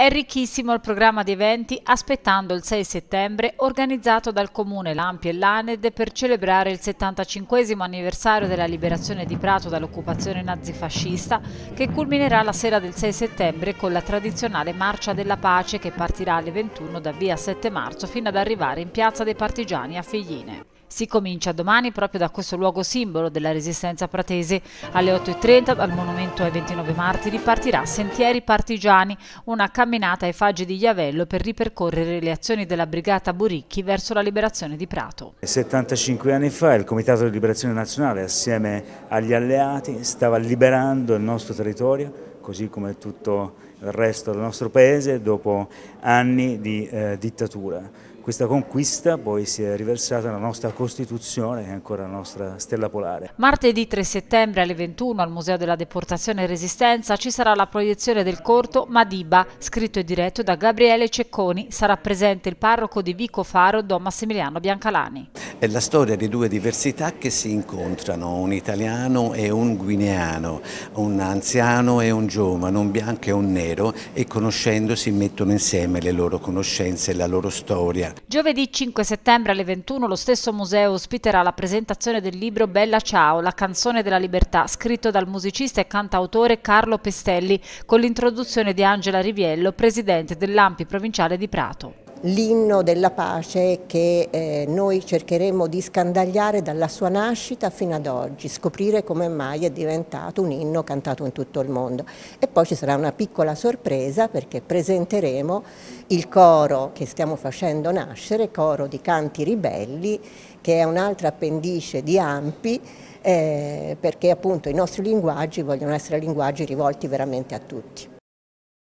È ricchissimo il programma di eventi aspettando il 6 settembre organizzato dal Comune Lampi e Laned per celebrare il 75 anniversario della liberazione di Prato dall'occupazione nazifascista che culminerà la sera del 6 settembre con la tradizionale Marcia della Pace che partirà alle 21 da via 7 marzo fino ad arrivare in Piazza dei Partigiani a Figline. Si comincia domani proprio da questo luogo simbolo della resistenza pratese. Alle 8.30 dal monumento ai 29 martiri partirà Sentieri Partigiani, una camminata camminata ai faggi di Iavello per ripercorrere le azioni della brigata Buricchi verso la liberazione di Prato. 75 anni fa il Comitato di Liberazione Nazionale assieme agli alleati stava liberando il nostro territorio così come tutto il resto del nostro paese, dopo anni di eh, dittatura. Questa conquista poi si è riversata nella nostra Costituzione, che è ancora la nostra stella polare. Martedì 3 settembre alle 21 al Museo della Deportazione e Resistenza ci sarà la proiezione del corto Madiba, scritto e diretto da Gabriele Cecconi. Sarà presente il parroco di Vico Faro, Don Massimiliano Biancalani. È la storia di due diversità che si incontrano, un italiano e un guineano, un anziano e un giovane, un bianco e un nero e conoscendosi mettono insieme le loro conoscenze e la loro storia. Giovedì 5 settembre alle 21 lo stesso museo ospiterà la presentazione del libro Bella Ciao, la canzone della libertà, scritto dal musicista e cantautore Carlo Pestelli, con l'introduzione di Angela Riviello, presidente dell'Ampi provinciale di Prato l'inno della pace che eh, noi cercheremo di scandagliare dalla sua nascita fino ad oggi, scoprire come mai è diventato un inno cantato in tutto il mondo. E poi ci sarà una piccola sorpresa perché presenteremo il coro che stiamo facendo nascere, coro di canti ribelli, che è un'altra appendice di Ampi, eh, perché appunto i nostri linguaggi vogliono essere linguaggi rivolti veramente a tutti.